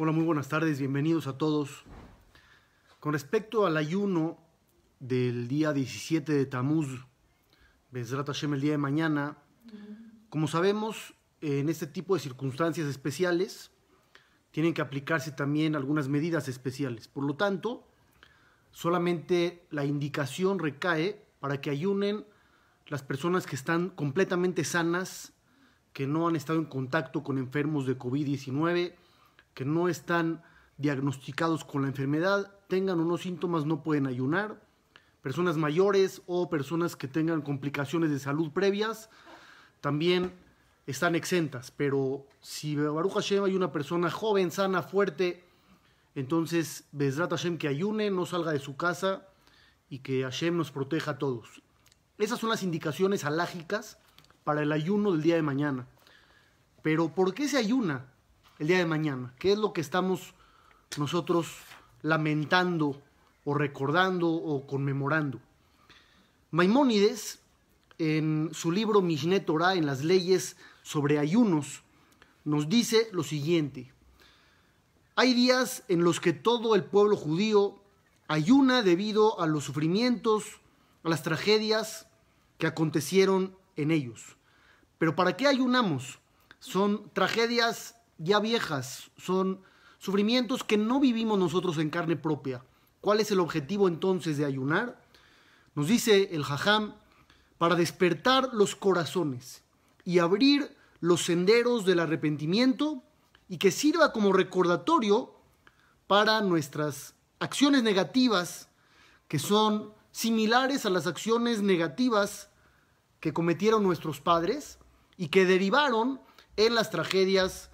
Hola, muy buenas tardes, bienvenidos a todos. Con respecto al ayuno del día 17 de Tamuz, Besrat Hashem el día de mañana, como sabemos, en este tipo de circunstancias especiales tienen que aplicarse también algunas medidas especiales. Por lo tanto, solamente la indicación recae para que ayunen las personas que están completamente sanas, que no han estado en contacto con enfermos de COVID-19, que no están diagnosticados con la enfermedad tengan unos síntomas no pueden ayunar, personas mayores o personas que tengan complicaciones de salud previas también están exentas, pero si Baruch Hashem hay una persona joven, sana, fuerte, entonces Bezrat Hashem que ayune, no salga de su casa y que Hashem nos proteja a todos. Esas son las indicaciones alágicas para el ayuno del día de mañana. Pero ¿por qué se ayuna? el día de mañana? ¿Qué es lo que estamos nosotros lamentando o recordando o conmemorando? Maimónides, en su libro Mishneh Torah, en las leyes sobre ayunos, nos dice lo siguiente. Hay días en los que todo el pueblo judío ayuna debido a los sufrimientos, a las tragedias que acontecieron en ellos. Pero ¿para qué ayunamos? Son tragedias ya viejas, son sufrimientos que no vivimos nosotros en carne propia. ¿Cuál es el objetivo entonces de ayunar? Nos dice el Jajam, para despertar los corazones y abrir los senderos del arrepentimiento y que sirva como recordatorio para nuestras acciones negativas que son similares a las acciones negativas que cometieron nuestros padres y que derivaron en las tragedias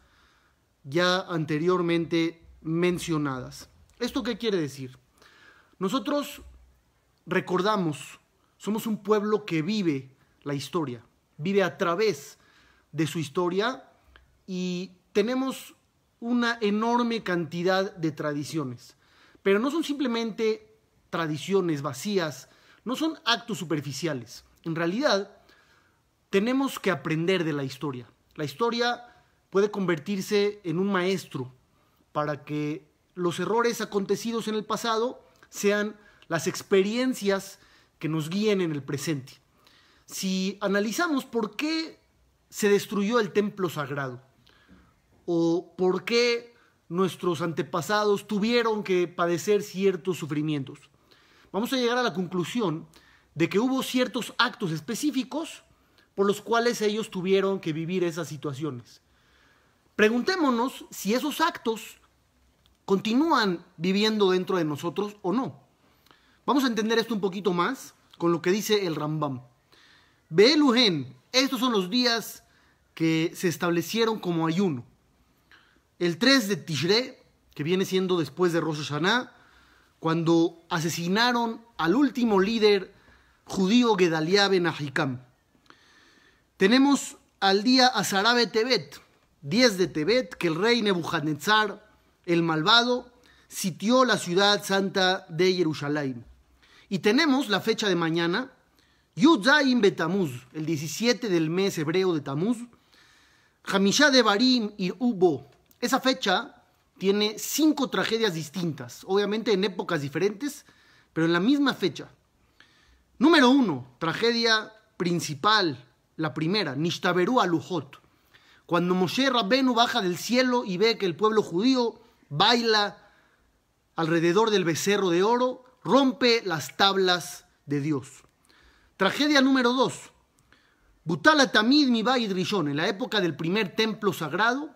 ya anteriormente mencionadas. ¿Esto qué quiere decir? Nosotros recordamos, somos un pueblo que vive la historia, vive a través de su historia y tenemos una enorme cantidad de tradiciones, pero no son simplemente tradiciones vacías, no son actos superficiales. En realidad, tenemos que aprender de la historia. La historia puede convertirse en un maestro para que los errores acontecidos en el pasado sean las experiencias que nos guíen en el presente. Si analizamos por qué se destruyó el templo sagrado o por qué nuestros antepasados tuvieron que padecer ciertos sufrimientos, vamos a llegar a la conclusión de que hubo ciertos actos específicos por los cuales ellos tuvieron que vivir esas situaciones. Preguntémonos si esos actos continúan viviendo dentro de nosotros o no. Vamos a entender esto un poquito más con lo que dice el Rambam. Beelujen, estos son los días que se establecieron como ayuno. El 3 de Tishre, que viene siendo después de Rosh Hashanah, cuando asesinaron al último líder judío Gedaliah Ben Ahikam. Tenemos al día Azarabe Tebet, 10 de Tebet, que el rey Nebuchadnezzar, el malvado, sitió la ciudad santa de Jerusalén. Y tenemos la fecha de mañana, Yudzaim Betamuz, el 17 del mes hebreo de Tamuz, Hamisha de Barim y Ubo. Esa fecha tiene cinco tragedias distintas, obviamente en épocas diferentes, pero en la misma fecha. Número uno, tragedia principal, la primera, Nishtaberu Alujot. Cuando Moshe Rabenu baja del cielo y ve que el pueblo judío baila alrededor del becerro de oro, rompe las tablas de Dios. Tragedia número dos. Butala Tamid Mibai Drishon, en la época del primer templo sagrado,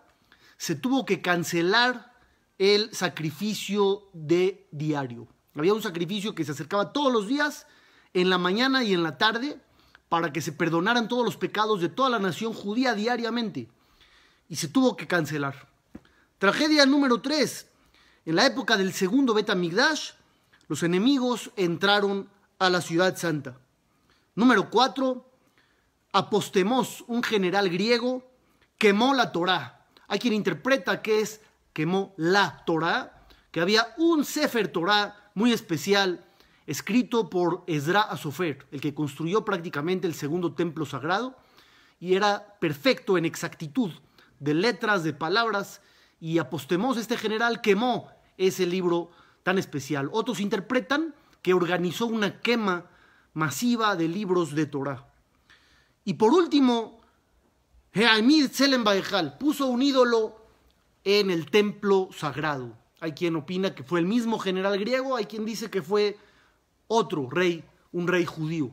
se tuvo que cancelar el sacrificio de diario. Había un sacrificio que se acercaba todos los días, en la mañana y en la tarde, para que se perdonaran todos los pecados de toda la nación judía diariamente y se tuvo que cancelar. Tragedia número 3. En la época del segundo Betamigdash, los enemigos entraron a la ciudad santa. Número 4. Apostemos, un general griego, quemó la Torá. Hay quien interpreta que es quemó la Torá, que había un Sefer Torá muy especial, escrito por Ezra Asofer, el que construyó prácticamente el segundo templo sagrado, y era perfecto en exactitud de letras, de palabras, y apostemos este general quemó ese libro tan especial. Otros interpretan que organizó una quema masiva de libros de Torah. Y por último, Heamid Selenbaejal puso un ídolo en el templo sagrado. Hay quien opina que fue el mismo general griego, hay quien dice que fue otro rey, un rey judío.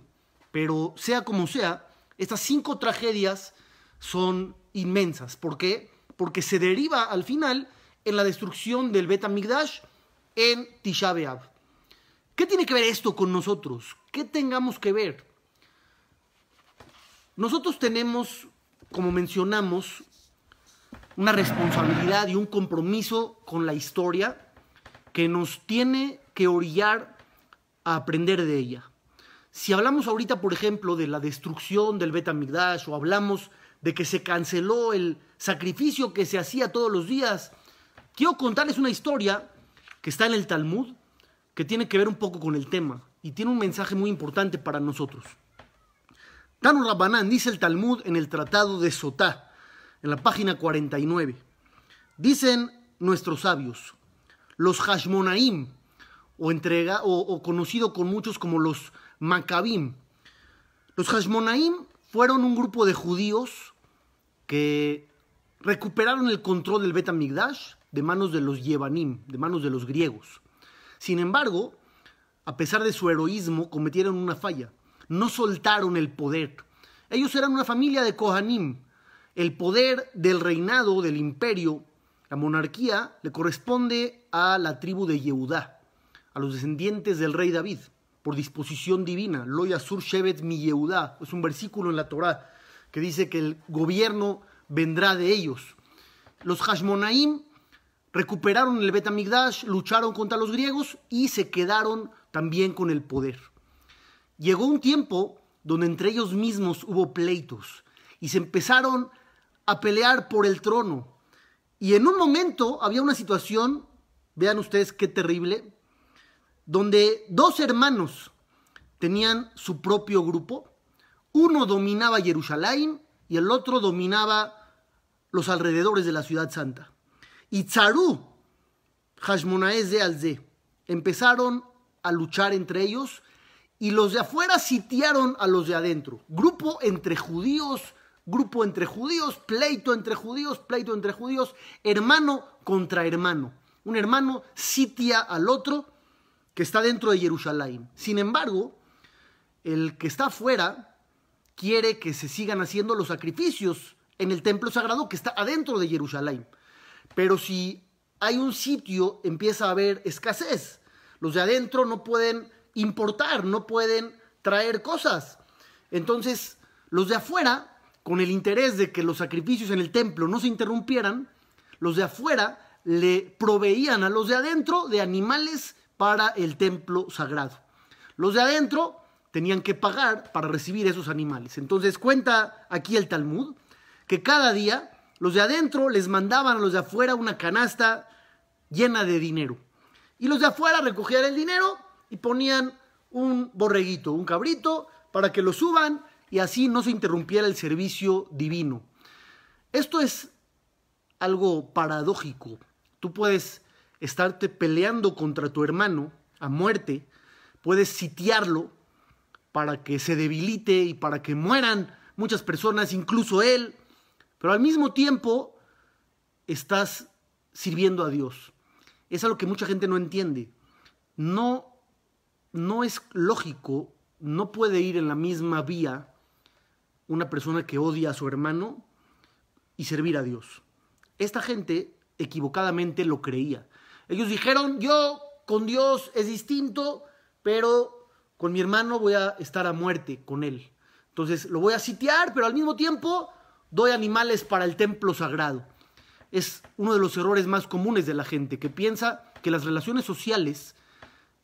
Pero sea como sea, estas cinco tragedias son inmensas. ¿Por qué? Porque se deriva al final en la destrucción del beta migdash en Tisha ¿Qué tiene que ver esto con nosotros? ¿Qué tengamos que ver? Nosotros tenemos, como mencionamos, una responsabilidad y un compromiso con la historia que nos tiene que orillar a aprender de ella. Si hablamos ahorita, por ejemplo, de la destrucción del beta migdash o hablamos de que se canceló el sacrificio que se hacía todos los días. Quiero contarles una historia que está en el Talmud, que tiene que ver un poco con el tema y tiene un mensaje muy importante para nosotros. Tanu Rabanán dice el Talmud en el Tratado de Sotá, en la página 49. Dicen nuestros sabios, los Hashmonaim, o, entrega, o, conocido con muchos como los Maccabim. Los Hashmonaim fueron un grupo de judíos que recuperaron el control del Betamigdash de manos de los Yevanim, de manos de los griegos. Sin embargo, a pesar de su heroísmo, cometieron una falla. No soltaron el poder. Ellos eran una familia de Kohanim. El poder del reinado, del imperio, la monarquía, le corresponde a la tribu de Yehudá, a los descendientes del rey David, por disposición divina. Lo Yasur Shevet mi Yehudá. Es un versículo en la Torá que dice que el gobierno vendrá de ellos. Los Hashmonaim recuperaron el Betamigdash, lucharon contra los griegos y se quedaron también con el poder. Llegó un tiempo donde entre ellos mismos hubo pleitos y se empezaron a pelear por el trono. Y en un momento había una situación, vean ustedes qué terrible, donde dos hermanos tenían su propio grupo uno dominaba Jerusalén y el otro dominaba los alrededores de la ciudad santa. Y Tzarú, Hashmonaez de Alze, empezaron a luchar entre ellos y los de afuera sitiaron a los de adentro. Grupo entre judíos, grupo entre judíos, pleito entre judíos, pleito entre judíos, hermano contra hermano. Un hermano sitia al otro que está dentro de Jerusalén. Sin embargo, el que está afuera quiere que se sigan haciendo los sacrificios en el templo sagrado que está adentro de Jerusalén. Pero si hay un sitio, empieza a haber escasez. Los de adentro no pueden importar, no pueden traer cosas. Entonces, los de afuera, con el interés de que los sacrificios en el templo no se interrumpieran, los de afuera le proveían a los de adentro de animales para el templo sagrado. Los de adentro tenían que pagar para recibir esos animales. Entonces cuenta aquí el Talmud que cada día los de adentro les mandaban a los de afuera una canasta llena de dinero. Y los de afuera recogían el dinero y ponían un borreguito, un cabrito, para que lo suban y así no se interrumpiera el servicio divino. Esto es algo paradójico. Tú puedes estarte peleando contra tu hermano a muerte, puedes sitiarlo, para que se debilite y para que mueran muchas personas, incluso él. Pero al mismo tiempo estás sirviendo a Dios. Es algo que mucha gente no entiende. No, no es lógico, no puede ir en la misma vía una persona que odia a su hermano y servir a Dios. Esta gente equivocadamente lo creía. Ellos dijeron, yo con Dios es distinto, pero con mi hermano voy a estar a muerte con él. Entonces lo voy a sitiar, pero al mismo tiempo doy animales para el templo sagrado. Es uno de los errores más comunes de la gente, que piensa que las relaciones sociales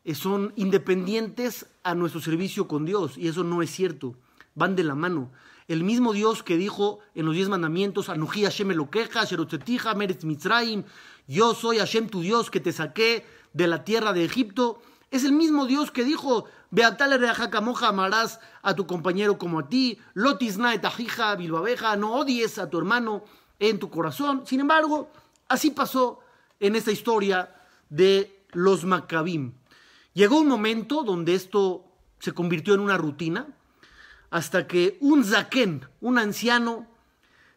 eh, son independientes a nuestro servicio con Dios, y eso no es cierto, van de la mano. El mismo Dios que dijo en los diez mandamientos, sheme Hashem queja Sherotetija, Meretz Mitzrayim, yo soy Hashem tu Dios que te saqué de la tierra de Egipto, es el mismo Dios que dijo, Beatale Jacamoja amarás a tu compañero como a ti. Lotisna etajija bilbabeja, no odies a tu hermano en tu corazón. Sin embargo, así pasó en esta historia de los Maccabim. Llegó un momento donde esto se convirtió en una rutina, hasta que un zaquén, un anciano,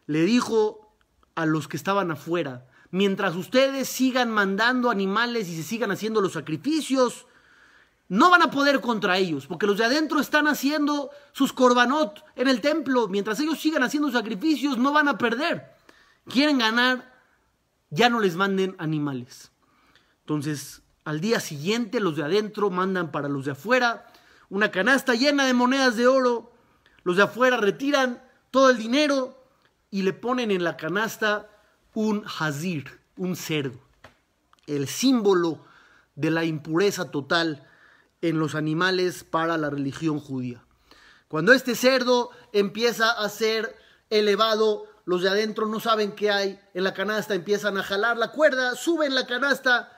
le dijo a los que estaban afuera, mientras ustedes sigan mandando animales y se sigan haciendo los sacrificios, no van a poder contra ellos, porque los de adentro están haciendo sus corbanot en el templo. Mientras ellos sigan haciendo sacrificios, no van a perder. Quieren ganar, ya no les manden animales. Entonces, al día siguiente, los de adentro mandan para los de afuera una canasta llena de monedas de oro. Los de afuera retiran todo el dinero y le ponen en la canasta un hazir, un cerdo, el símbolo de la impureza total en los animales para la religión judía. Cuando este cerdo empieza a ser elevado, los de adentro no saben qué hay en la canasta, empiezan a jalar la cuerda, suben la canasta.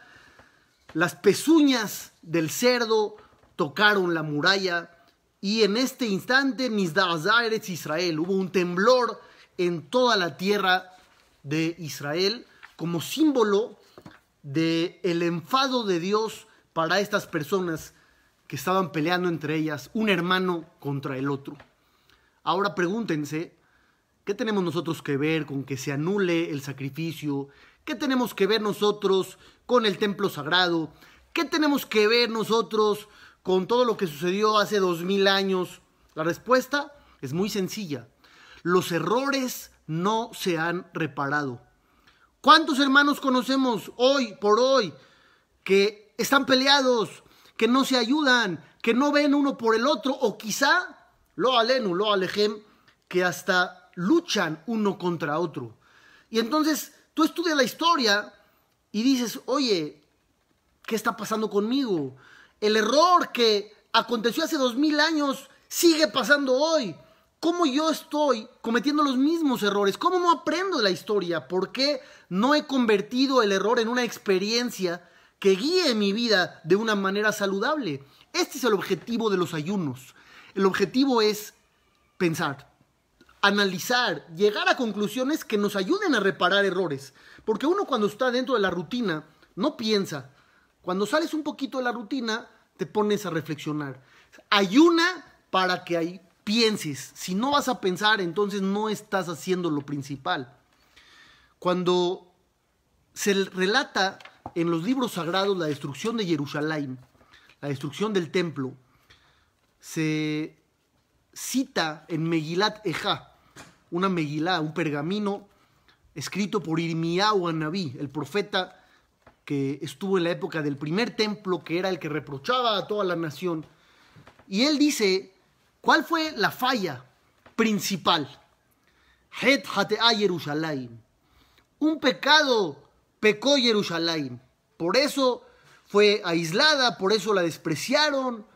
Las pezuñas del cerdo tocaron la muralla y en este instante mis Israel, hubo un temblor en toda la tierra de Israel como símbolo de el enfado de Dios para estas personas que estaban peleando entre ellas, un hermano contra el otro. Ahora pregúntense, ¿qué tenemos nosotros que ver con que se anule el sacrificio? ¿Qué tenemos que ver nosotros con el templo sagrado? ¿Qué tenemos que ver nosotros con todo lo que sucedió hace dos mil años? La respuesta es muy sencilla. Los errores no se han reparado. ¿Cuántos hermanos conocemos hoy por hoy que están peleados, que no se ayudan, que no ven uno por el otro, o quizá, lo alenu, lo alejem, que hasta luchan uno contra otro. Y entonces tú estudias la historia y dices, oye, ¿qué está pasando conmigo? El error que aconteció hace dos mil años sigue pasando hoy. ¿Cómo yo estoy cometiendo los mismos errores? ¿Cómo no aprendo de la historia? ¿Por qué no he convertido el error en una experiencia que guíe mi vida de una manera saludable. Este es el objetivo de los ayunos. El objetivo es pensar, analizar, llegar a conclusiones que nos ayuden a reparar errores. Porque uno cuando está dentro de la rutina no piensa. Cuando sales un poquito de la rutina, te pones a reflexionar. Ayuna para que ahí pienses. Si no vas a pensar, entonces no estás haciendo lo principal. Cuando se relata en los libros sagrados la destrucción de Jerusalén, la destrucción del templo, se cita en Megilat Eja, una Megilá, un pergamino escrito por Irmiau Anabí, el profeta que estuvo en la época del primer templo, que era el que reprochaba a toda la nación. Y él dice, ¿cuál fue la falla principal? Het Hatea Jerusalén. Un pecado pecó Jerusalén. Por eso fue aislada, por eso la despreciaron.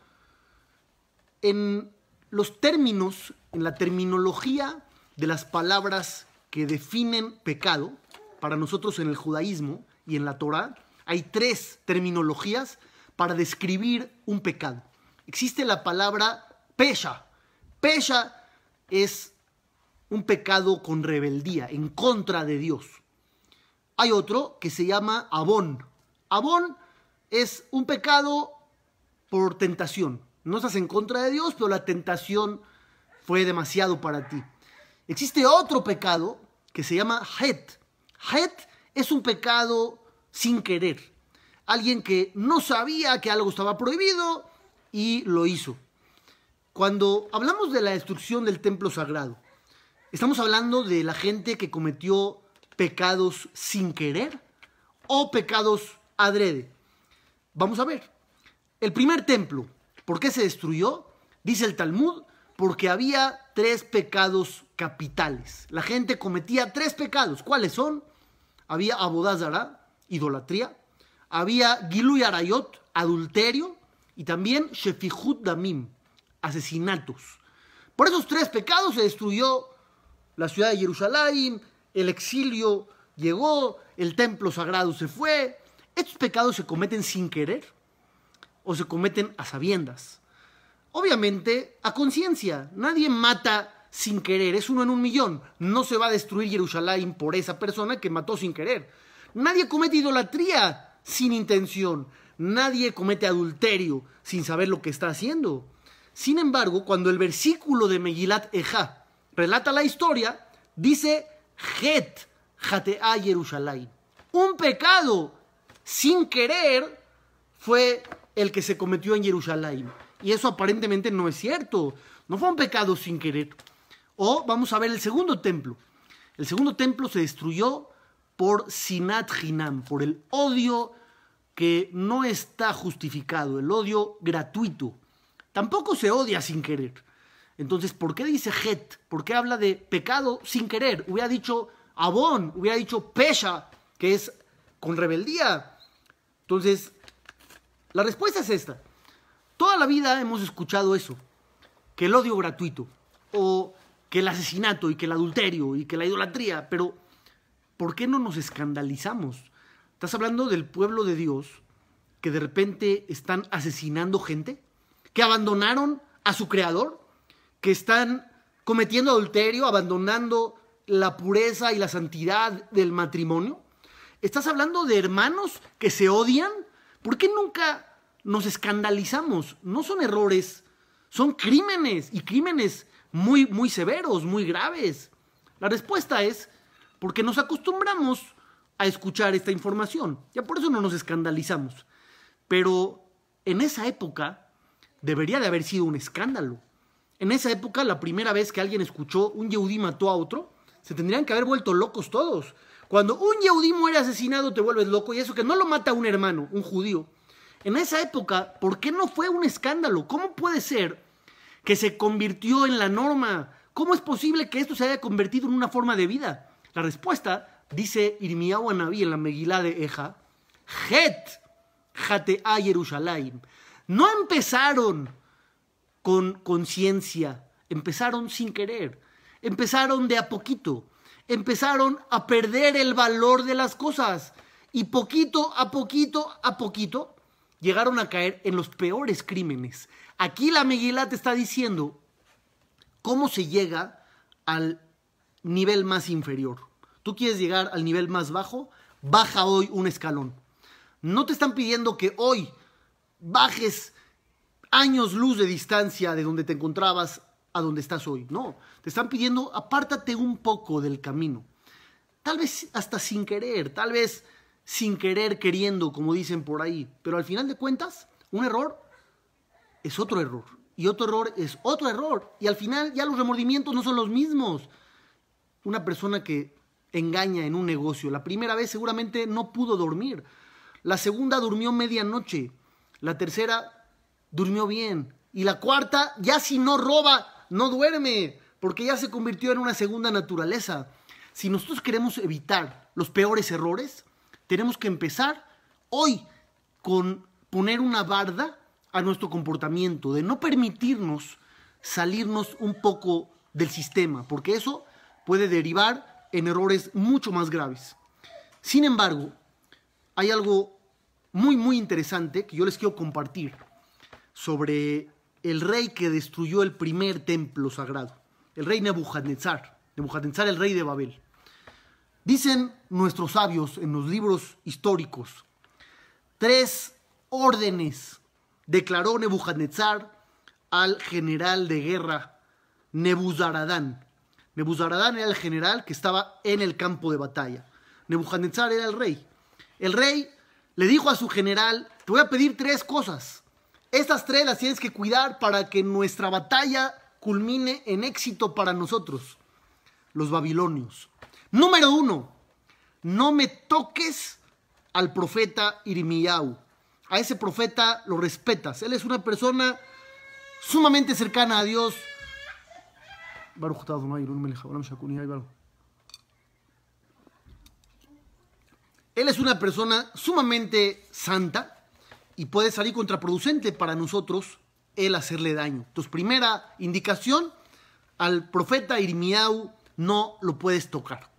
En los términos, en la terminología de las palabras que definen pecado, para nosotros en el judaísmo y en la Torah hay tres terminologías para describir un pecado. Existe la palabra pesha. Pesha es un pecado con rebeldía, en contra de Dios hay otro que se llama abón. Abón es un pecado por tentación. No estás en contra de Dios, pero la tentación fue demasiado para ti. Existe otro pecado que se llama het. Het es un pecado sin querer. Alguien que no sabía que algo estaba prohibido y lo hizo. Cuando hablamos de la destrucción del templo sagrado, estamos hablando de la gente que cometió pecados sin querer o pecados adrede. Vamos a ver. El primer templo, ¿por qué se destruyó? Dice el Talmud, porque había tres pecados capitales. La gente cometía tres pecados. ¿Cuáles son? Había abodazara, idolatría. Había gilu arayot, adulterio. Y también shefihut damim, asesinatos. Por esos tres pecados se destruyó la ciudad de Jerusalén, el exilio llegó, el templo sagrado se fue. Estos pecados se cometen sin querer o se cometen a sabiendas. Obviamente, a conciencia. Nadie mata sin querer, es uno en un millón. No se va a destruir Jerusalén por esa persona que mató sin querer. Nadie comete idolatría sin intención. Nadie comete adulterio sin saber lo que está haciendo. Sin embargo, cuando el versículo de Megilat Eja relata la historia, dice un pecado sin querer fue el que se cometió en Jerusalén. Y eso aparentemente no es cierto. No fue un pecado sin querer. O vamos a ver el segundo templo. El segundo templo se destruyó por Sinat Hinam, por el odio que no está justificado, el odio gratuito. Tampoco se odia sin querer. Entonces, ¿por qué dice het? ¿Por qué habla de pecado sin querer? Hubiera dicho abón, hubiera dicho pesha, que es con rebeldía. Entonces, la respuesta es esta. Toda la vida hemos escuchado eso, que el odio gratuito, o que el asesinato, y que el adulterio, y que la idolatría, pero ¿por qué no nos escandalizamos? Estás hablando del pueblo de Dios que de repente están asesinando gente, que abandonaron a su creador, que están cometiendo adulterio, abandonando la pureza y la santidad del matrimonio? ¿Estás hablando de hermanos que se odian? ¿Por qué nunca nos escandalizamos? No son errores, son crímenes y crímenes muy, muy severos, muy graves. La respuesta es porque nos acostumbramos a escuchar esta información. Ya por eso no nos escandalizamos. Pero en esa época debería de haber sido un escándalo. En esa época, la primera vez que alguien escuchó un yeudí mató a otro, se tendrían que haber vuelto locos todos. Cuando un yeudí muere asesinado, te vuelves loco. Y eso que no lo mata un hermano, un judío. En esa época, ¿por qué no fue un escándalo? ¿Cómo puede ser que se convirtió en la norma? ¿Cómo es posible que esto se haya convertido en una forma de vida? La respuesta dice Irmiyahu Anabí en la Megilá de Eja: Het, a Yerushalayim. No empezaron con conciencia, empezaron sin querer, empezaron de a poquito, empezaron a perder el valor de las cosas y poquito a poquito a poquito llegaron a caer en los peores crímenes. Aquí la Meguila te está diciendo cómo se llega al nivel más inferior. Tú quieres llegar al nivel más bajo, baja hoy un escalón. No te están pidiendo que hoy bajes años luz de distancia de donde te encontrabas a donde estás hoy. No, te están pidiendo apártate un poco del camino. Tal vez hasta sin querer, tal vez sin querer queriendo, como dicen por ahí. Pero al final de cuentas, un error es otro error. Y otro error es otro error. Y al final ya los remordimientos no son los mismos. Una persona que engaña en un negocio, la primera vez seguramente no pudo dormir. La segunda durmió medianoche. La tercera durmió bien. Y la cuarta, ya si no roba, no duerme, porque ya se convirtió en una segunda naturaleza. Si nosotros queremos evitar los peores errores, tenemos que empezar hoy con poner una barda a nuestro comportamiento, de no permitirnos salirnos un poco del sistema, porque eso puede derivar en errores mucho más graves. Sin embargo, hay algo muy, muy interesante que yo les quiero compartir sobre el rey que destruyó el primer templo sagrado, el rey Nebuchadnezzar, Nebuchadnezzar el rey de Babel. Dicen nuestros sabios en los libros históricos, tres órdenes declaró Nebuchadnezzar al general de guerra Nebuzaradán. Nebuzaradán era el general que estaba en el campo de batalla. Nebuchadnezzar era el rey. El rey le dijo a su general, te voy a pedir tres cosas. Estas tres las tienes que cuidar para que nuestra batalla culmine en éxito para nosotros, los babilonios. Número uno, no me toques al profeta Irmiau. A ese profeta lo respetas. Él es una persona sumamente cercana a Dios. Él es una persona sumamente santa, y puede salir contraproducente para nosotros el hacerle daño. Entonces, primera indicación, al profeta Irmiau no lo puedes tocar.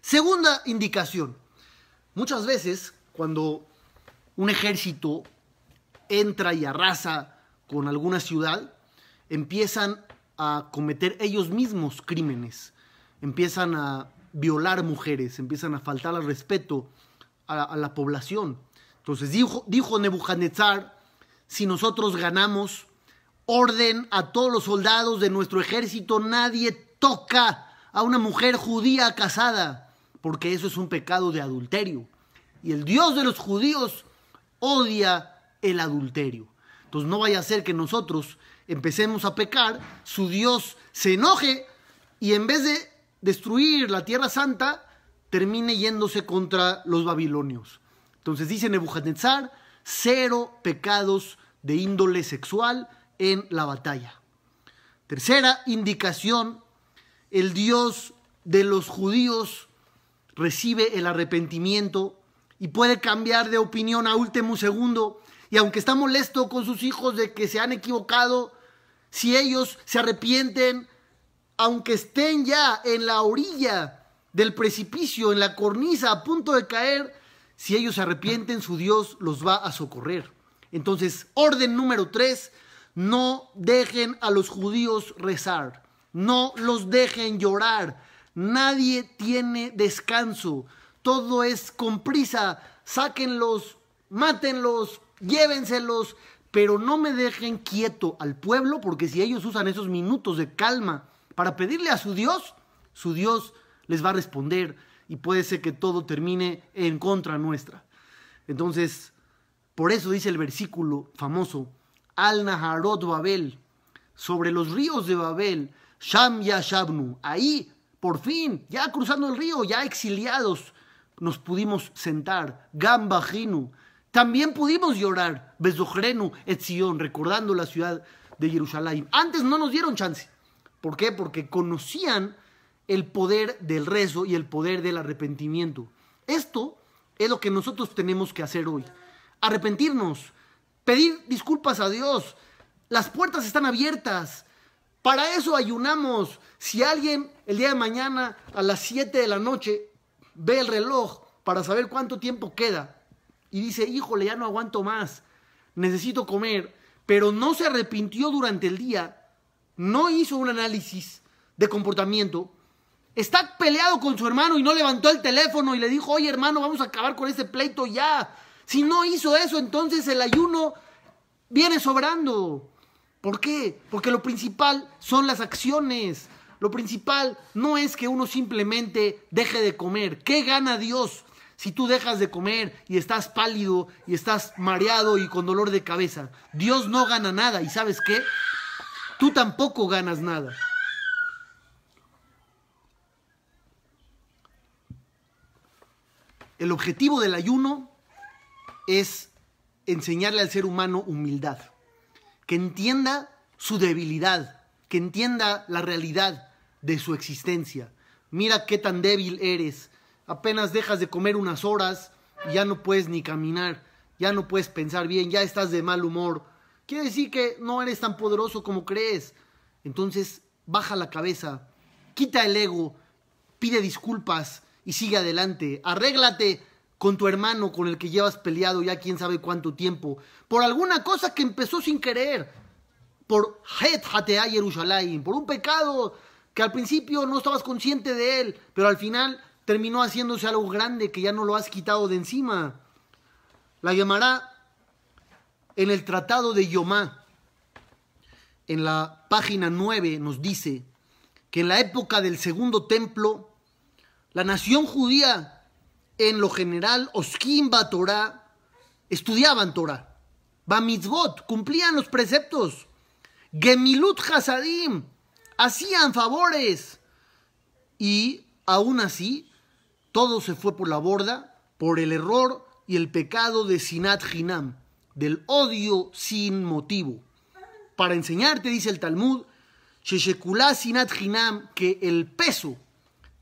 Segunda indicación, muchas veces cuando un ejército entra y arrasa con alguna ciudad, empiezan a cometer ellos mismos crímenes, empiezan a violar mujeres, empiezan a faltar al respeto a la población entonces dijo, Nebuchadnezzar, si nosotros ganamos, orden a todos los soldados de nuestro ejército, nadie toca a una mujer judía casada, porque eso es un pecado de adulterio. Y el Dios de los judíos odia el adulterio. Entonces no vaya a ser que nosotros empecemos a pecar, su Dios se enoje y en vez de destruir la tierra santa, termine yéndose contra los babilonios. Entonces dice Nebuchadnezzar, cero pecados de índole sexual en la batalla. Tercera indicación, el Dios de los judíos recibe el arrepentimiento y puede cambiar de opinión a último segundo. Y aunque está molesto con sus hijos de que se han equivocado, si ellos se arrepienten, aunque estén ya en la orilla del precipicio, en la cornisa, a punto de caer, si ellos se arrepienten, su Dios los va a socorrer. Entonces, orden número tres, no dejen a los judíos rezar, no los dejen llorar, nadie tiene descanso, todo es con prisa, sáquenlos, mátenlos, llévenselos, pero no me dejen quieto al pueblo, porque si ellos usan esos minutos de calma para pedirle a su Dios, su Dios les va a responder y puede ser que todo termine en contra nuestra. Entonces, por eso dice el versículo famoso, Al Naharot Babel, sobre los ríos de Babel, Sham Yashabnu, ahí, por fin, ya cruzando el río, ya exiliados, nos pudimos sentar, Gambajinu, también pudimos llorar, Et Etzion, recordando la ciudad de Jerusalén. Antes no nos dieron chance. ¿Por qué? Porque conocían el poder del rezo y el poder del arrepentimiento. Esto es lo que nosotros tenemos que hacer hoy. Arrepentirnos, pedir disculpas a Dios. Las puertas están abiertas. Para eso ayunamos. Si alguien el día de mañana a las 7 de la noche ve el reloj para saber cuánto tiempo queda y dice, híjole, ya no aguanto más, necesito comer, pero no se arrepintió durante el día, no hizo un análisis de comportamiento, Está peleado con su hermano y no levantó el teléfono y le dijo, oye hermano, vamos a acabar con ese pleito ya. Si no hizo eso, entonces el ayuno viene sobrando. ¿Por qué? Porque lo principal son las acciones. Lo principal no es que uno simplemente deje de comer. ¿Qué gana Dios si tú dejas de comer y estás pálido y estás mareado y con dolor de cabeza? Dios no gana nada y sabes qué? Tú tampoco ganas nada. El objetivo del ayuno es enseñarle al ser humano humildad, que entienda su debilidad, que entienda la realidad de su existencia. Mira qué tan débil eres. Apenas dejas de comer unas horas y ya no puedes ni caminar, ya no puedes pensar bien, ya estás de mal humor. Quiere decir que no eres tan poderoso como crees. Entonces, baja la cabeza, quita el ego, pide disculpas, y sigue adelante. Arréglate con tu hermano con el que llevas peleado ya quién sabe cuánto tiempo, por alguna cosa que empezó sin querer, por Het por un pecado que al principio no estabas consciente de él, pero al final terminó haciéndose algo grande que ya no lo has quitado de encima. La llamará en el Tratado de Yomá, en la página 9, nos dice que en la época del segundo templo, la nación judía, en lo general, Oskim Torah, estudiaban Torah. Bamitzvot, cumplían los preceptos. Gemilut Hasadim, hacían favores. Y aún así, todo se fue por la borda, por el error y el pecado de Sinat Jinam, del odio sin motivo. Para enseñarte, dice el Talmud, Sheshekula Sinat Jinam, que el peso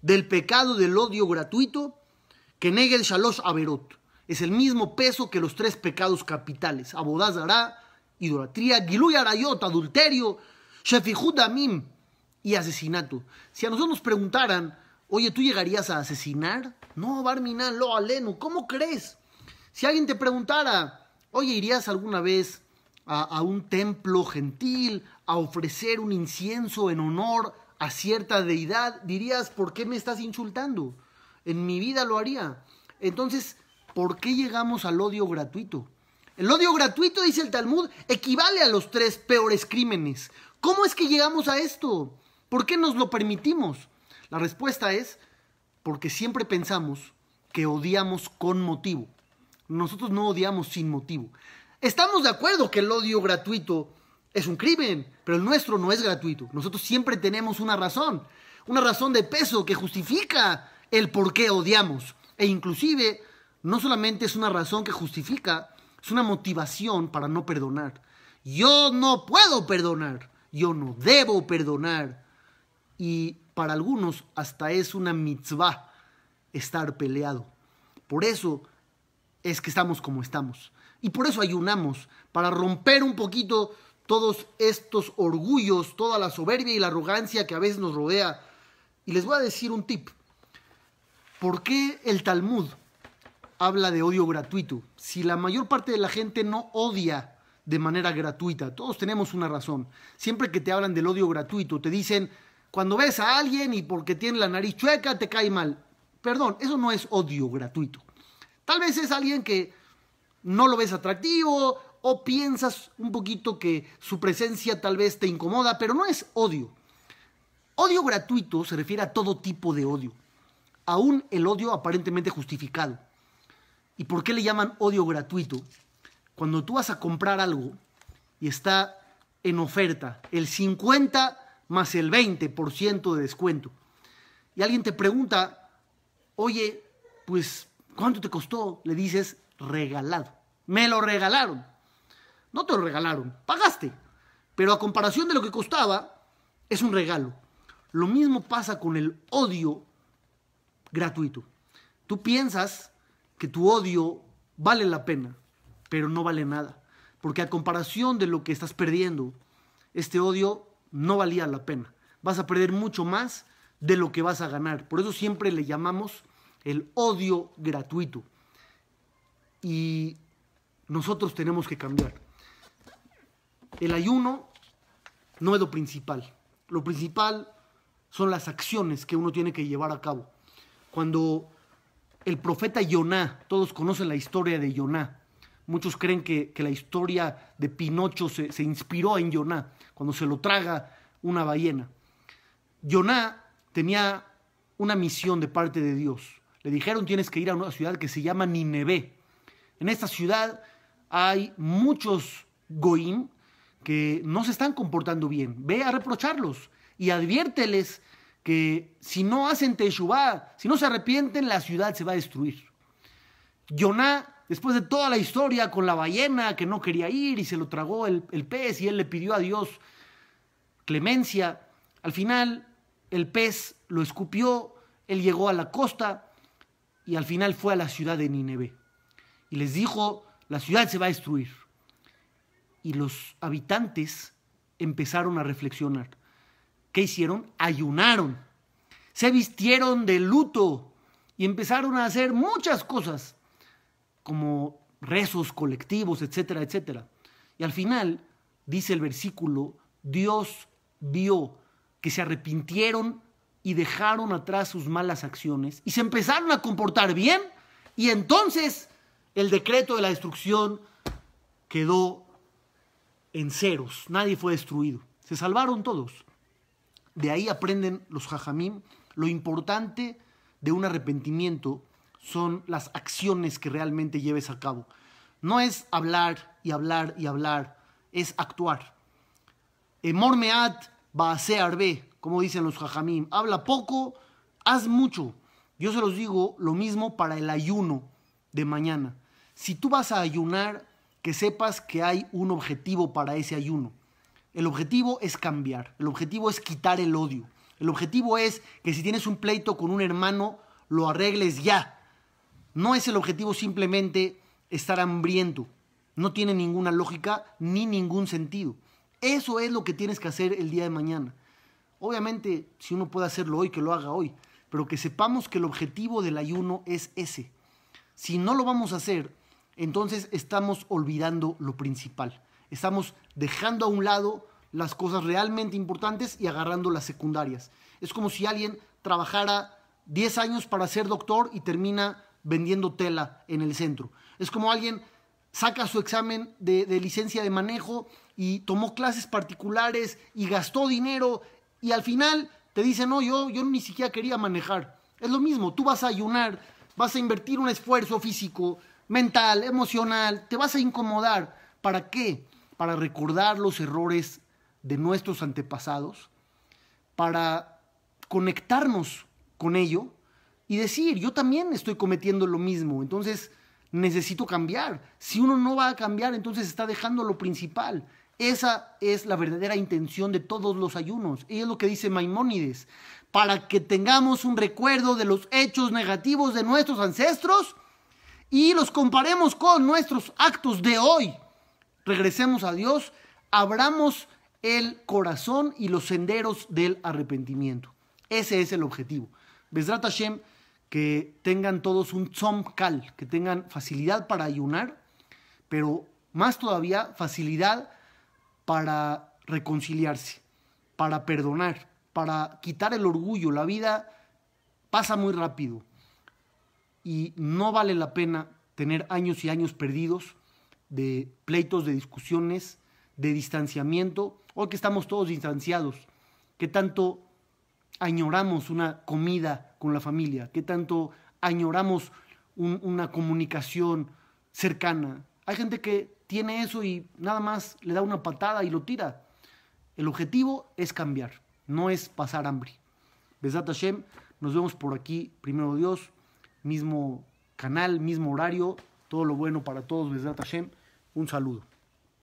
del pecado del odio gratuito que negue el shalosh averot. Es el mismo peso que los tres pecados capitales, Abodazara, idolatría, giluy adulterio, shefijud y asesinato. Si a nosotros nos preguntaran, oye, ¿tú llegarías a asesinar? No, barminal lo aleno, ¿cómo crees? Si alguien te preguntara, oye, ¿irías alguna vez a un templo gentil a ofrecer un incienso en honor a cierta deidad, dirías, ¿por qué me estás insultando? En mi vida lo haría. Entonces, ¿por qué llegamos al odio gratuito? El odio gratuito, dice el Talmud, equivale a los tres peores crímenes. ¿Cómo es que llegamos a esto? ¿Por qué nos lo permitimos? La respuesta es porque siempre pensamos que odiamos con motivo. Nosotros no odiamos sin motivo. Estamos de acuerdo que el odio gratuito es un crimen, pero el nuestro no es gratuito. Nosotros siempre tenemos una razón, una razón de peso que justifica el por qué odiamos. E inclusive no solamente es una razón que justifica, es una motivación para no perdonar. Yo no puedo perdonar, yo no debo perdonar. Y para algunos hasta es una mitzvah estar peleado. Por eso es que estamos como estamos. Y por eso ayunamos, para romper un poquito todos estos orgullos, toda la soberbia y la arrogancia que a veces nos rodea. Y les voy a decir un tip. ¿Por qué el Talmud habla de odio gratuito? Si la mayor parte de la gente no odia de manera gratuita, todos tenemos una razón. Siempre que te hablan del odio gratuito, te dicen, cuando ves a alguien y porque tiene la nariz chueca, te cae mal. Perdón, eso no es odio gratuito. Tal vez es alguien que no lo ves atractivo o piensas un poquito que su presencia tal vez te incomoda, pero no es odio. Odio gratuito se refiere a todo tipo de odio, aún el odio aparentemente justificado. ¿Y por qué le llaman odio gratuito? Cuando tú vas a comprar algo y está en oferta el 50 más el 20% de descuento, y alguien te pregunta, oye, pues, ¿cuánto te costó? Le dices, regalado. Me lo regalaron. No te lo regalaron, pagaste. Pero a comparación de lo que costaba, es un regalo. Lo mismo pasa con el odio gratuito. Tú piensas que tu odio vale la pena, pero no vale nada. Porque a comparación de lo que estás perdiendo, este odio no valía la pena. Vas a perder mucho más de lo que vas a ganar. Por eso siempre le llamamos el odio gratuito. Y nosotros tenemos que cambiar el ayuno no es lo principal. Lo principal son las acciones que uno tiene que llevar a cabo. Cuando el profeta Yoná, todos conocen la historia de Yoná. Muchos creen que, la historia de Pinocho se, inspiró en Yoná, cuando se lo traga una ballena. Yoná tenía una misión de parte de Dios. Le dijeron tienes que ir a una ciudad que se llama Nineveh. En esta ciudad hay muchos goim, que no se están comportando bien. Ve a reprocharlos y adviérteles que si no hacen teshubá si no se arrepienten, la ciudad se va a destruir. Yoná, después de toda la historia con la ballena que no quería ir y se lo tragó el, el pez y él le pidió a Dios clemencia, al final el pez lo escupió, él llegó a la costa y al final fue a la ciudad de Nineveh. Y les dijo, la ciudad se va a destruir y los habitantes empezaron a reflexionar. ¿Qué hicieron? Ayunaron, se vistieron de luto y empezaron a hacer muchas cosas, como rezos colectivos, etcétera, etcétera. Y al final, dice el versículo, Dios vio que se arrepintieron y dejaron atrás sus malas acciones y se empezaron a comportar bien y entonces el decreto de la destrucción quedó en ceros, nadie fue destruido, se salvaron todos. De ahí aprenden los jajamim lo importante de un arrepentimiento son las acciones que realmente lleves a cabo. No es hablar y hablar y hablar, es actuar. va a ser arbe, como dicen los jajamim, habla poco, haz mucho. Yo se los digo lo mismo para el ayuno de mañana. Si tú vas a ayunar, que sepas que hay un objetivo para ese ayuno. El objetivo es cambiar, el objetivo es quitar el odio, el objetivo es que si tienes un pleito con un hermano, lo arregles ya. No es el objetivo simplemente estar hambriento, no tiene ninguna lógica ni ningún sentido. Eso es lo que tienes que hacer el día de mañana. Obviamente, si uno puede hacerlo hoy, que lo haga hoy, pero que sepamos que el objetivo del ayuno es ese. Si no lo vamos a hacer entonces estamos olvidando lo principal. Estamos dejando a un lado las cosas realmente importantes y agarrando las secundarias. Es como si alguien trabajara 10 años para ser doctor y termina vendiendo tela en el centro. Es como alguien saca su examen de, de, licencia de manejo y tomó clases particulares y gastó dinero y al final te dice, no, yo, yo ni siquiera quería manejar. Es lo mismo, tú vas a ayunar, vas a invertir un esfuerzo físico, mental, emocional, te vas a incomodar. ¿Para qué? Para recordar los errores de nuestros antepasados, para conectarnos con ello y decir, yo también estoy cometiendo lo mismo, entonces necesito cambiar. Si uno no va a cambiar, entonces está dejando lo principal. Esa es la verdadera intención de todos los ayunos. Y es lo que dice Maimónides. Para que tengamos un recuerdo de los hechos negativos de nuestros ancestros y los comparemos con nuestros actos de hoy. Regresemos a Dios, abramos el corazón y los senderos del arrepentimiento. Ese es el objetivo. Besrat que tengan todos un kal. que tengan facilidad para ayunar, pero más todavía facilidad para reconciliarse, para perdonar, para quitar el orgullo. La vida pasa muy rápido y no vale la pena tener años y años perdidos de pleitos, de discusiones, de distanciamiento, hoy que estamos todos distanciados, ¿qué tanto añoramos una comida con la familia, ¿Qué tanto añoramos una comunicación cercana. Hay gente que tiene eso y nada más le da una patada y lo tira. El objetivo es cambiar, no es pasar hambre. Besat Hashem, nos vemos por aquí, primero Dios mismo canal, mismo horario. Todo lo bueno para todos, desde Un saludo.